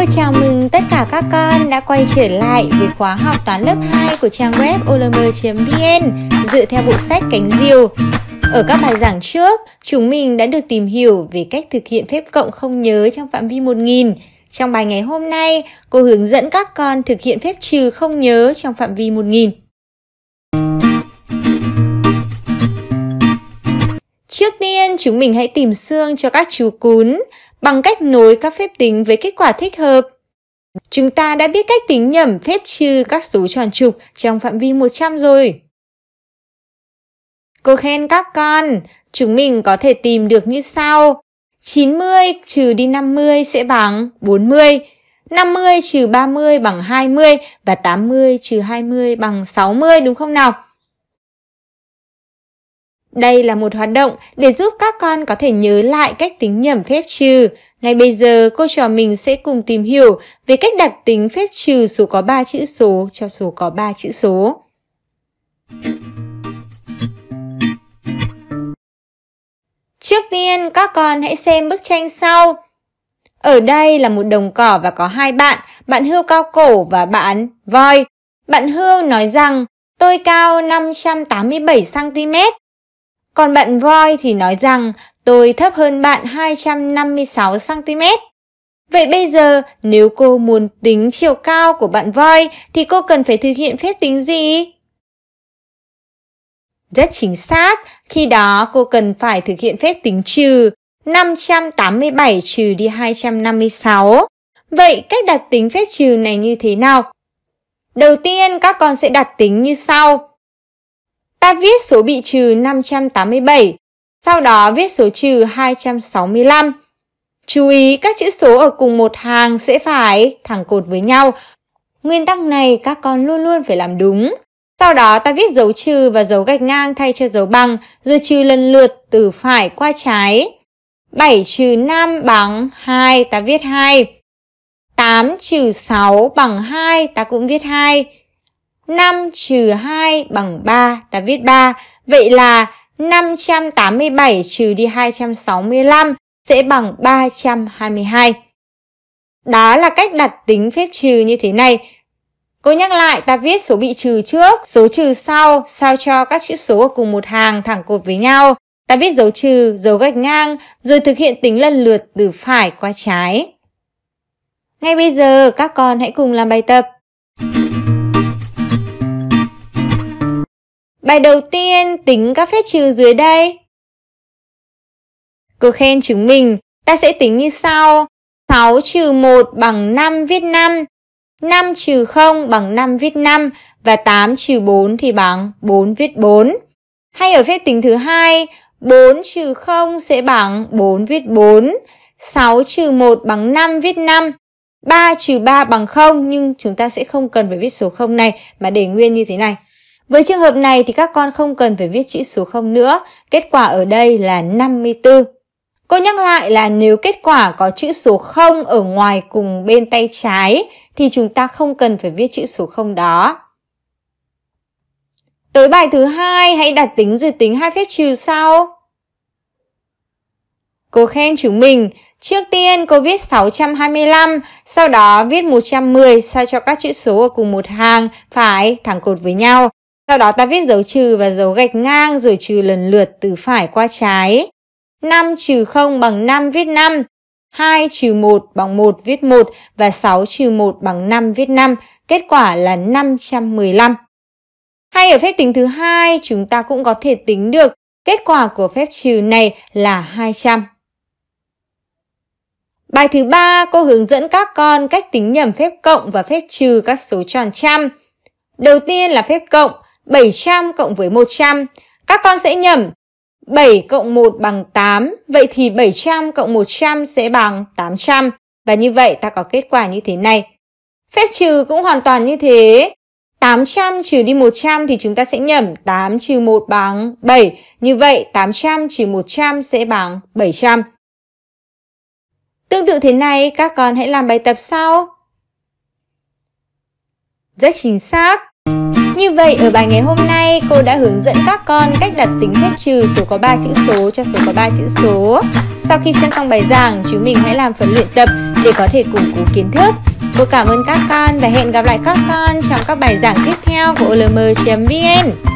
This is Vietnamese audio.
Cô chào mừng tất cả các con đã quay trở lại với khóa học toán lớp 2 của trang web olm.vn dựa theo bộ sách Cánh Diều. Ở các bài giảng trước, chúng mình đã được tìm hiểu về cách thực hiện phép cộng không nhớ trong phạm vi 1000. Trong bài ngày hôm nay, cô hướng dẫn các con thực hiện phép trừ không nhớ trong phạm vi 1000. Trước tiên, chúng mình hãy tìm xương cho các chú cún bằng cách nối các phép tính với kết quả thích hợp. Chúng ta đã biết cách tính nhẩm phép trừ các số tròn trục trong phạm vi 100 rồi. Cô khen các con, chúng mình có thể tìm được như sau. 90 trừ đi 50 sẽ bằng 40, 50 trừ 30 bằng 20 và 80 trừ 20 bằng 60 đúng không nào? Đây là một hoạt động để giúp các con có thể nhớ lại cách tính nhẩm phép trừ. Ngay bây giờ, cô trò mình sẽ cùng tìm hiểu về cách đặt tính phép trừ số có 3 chữ số cho số có 3 chữ số. Trước tiên, các con hãy xem bức tranh sau. Ở đây là một đồng cỏ và có hai bạn, bạn hươu cao cổ và bạn voi. Bạn hươu nói rằng tôi cao 587cm, còn bạn Voi thì nói rằng tôi thấp hơn bạn 256cm. Vậy bây giờ, nếu cô muốn tính chiều cao của bạn voi, thì cô cần phải thực hiện phép tính gì? Rất chính xác, khi đó cô cần phải thực hiện phép tính trừ 587 trừ đi 256. Vậy cách đặt tính phép trừ này như thế nào? Đầu tiên các con sẽ đặt tính như sau ta viết số bị trừ 587, sau đó viết số trừ 265. Chú ý các chữ số ở cùng một hàng sẽ phải thẳng cột với nhau. Nguyên tắc này các con luôn luôn phải làm đúng. Sau đó ta viết dấu trừ và dấu gạch ngang thay cho dấu bằng, rồi trừ lần lượt từ phải qua trái. 7 trừ 5 bằng 2, ta viết 2. 8 trừ 6 bằng 2, ta cũng viết 2. 5 trừ 2 bằng 3, ta viết 3. Vậy là 587 trừ đi 265 sẽ bằng 322. Đó là cách đặt tính phép trừ như thế này. Cô nhắc lại, ta viết số bị trừ trước, số trừ sau, sao cho các chữ số ở cùng một hàng thẳng cột với nhau. Ta viết dấu trừ, dấu gạch ngang, rồi thực hiện tính lần lượt từ phải qua trái. Ngay bây giờ, các con hãy cùng làm bài tập. Bài đầu tiên tính các phép trừ dưới đây. Cô khen chúng mình, ta sẽ tính như sau. 6 trừ 1 bằng 5 viết 5, 5 trừ 0 bằng 5 viết 5 và 8 trừ 4 thì bằng 4 viết 4. Hay ở phép tính thứ hai, 4 trừ 0 sẽ bằng 4 viết 4, 6 trừ 1 bằng 5 viết 5, 3 trừ 3 bằng 0 nhưng chúng ta sẽ không cần phải viết số 0 này mà để nguyên như thế này. Với trường hợp này thì các con không cần phải viết chữ số 0 nữa, kết quả ở đây là 54. Cô nhắc lại là nếu kết quả có chữ số 0 ở ngoài cùng bên tay trái thì chúng ta không cần phải viết chữ số 0 đó. Tới bài thứ hai hãy đặt tính rồi tính hai phép trừ sau. Cô khen chúng mình, trước tiên cô viết 625, sau đó viết 110 sao cho các chữ số ở cùng một hàng phải thẳng cột với nhau. Sau đó ta viết dấu trừ và dấu gạch ngang rồi trừ lần lượt từ phải qua trái. 5 trừ 0 bằng 5 viết 5. 2 trừ 1 bằng 1 viết 1 và 6 trừ 1 bằng 5 viết 5. Kết quả là 515. Hay ở phép tính thứ hai chúng ta cũng có thể tính được kết quả của phép trừ này là 200. Bài thứ ba cô hướng dẫn các con cách tính nhầm phép cộng và phép trừ các số tròn trăm. Đầu tiên là phép cộng, 700 cộng với 100. Các con sẽ nhầm. 7 cộng 1 bằng 8, vậy thì 700 cộng 100 sẽ bằng 800. Và như vậy ta có kết quả như thế này. Phép trừ cũng hoàn toàn như thế. 800 trừ đi 100 thì chúng ta sẽ nhầm 8 trừ 1 bằng 7. Như vậy 800 trừ 100 sẽ bằng 700. Tương tự thế này, các con hãy làm bài tập sau. Rất chính xác. Như vậy ở bài ngày hôm nay cô đã hướng dẫn các con cách đặt tính phép trừ số có 3 chữ số cho số có 3 chữ số. Sau khi xem xong bài giảng, chúng mình hãy làm phần luyện tập để có thể củng cố kiến thức. Cô cảm ơn các con và hẹn gặp lại các con trong các bài giảng tiếp theo của olm.vn.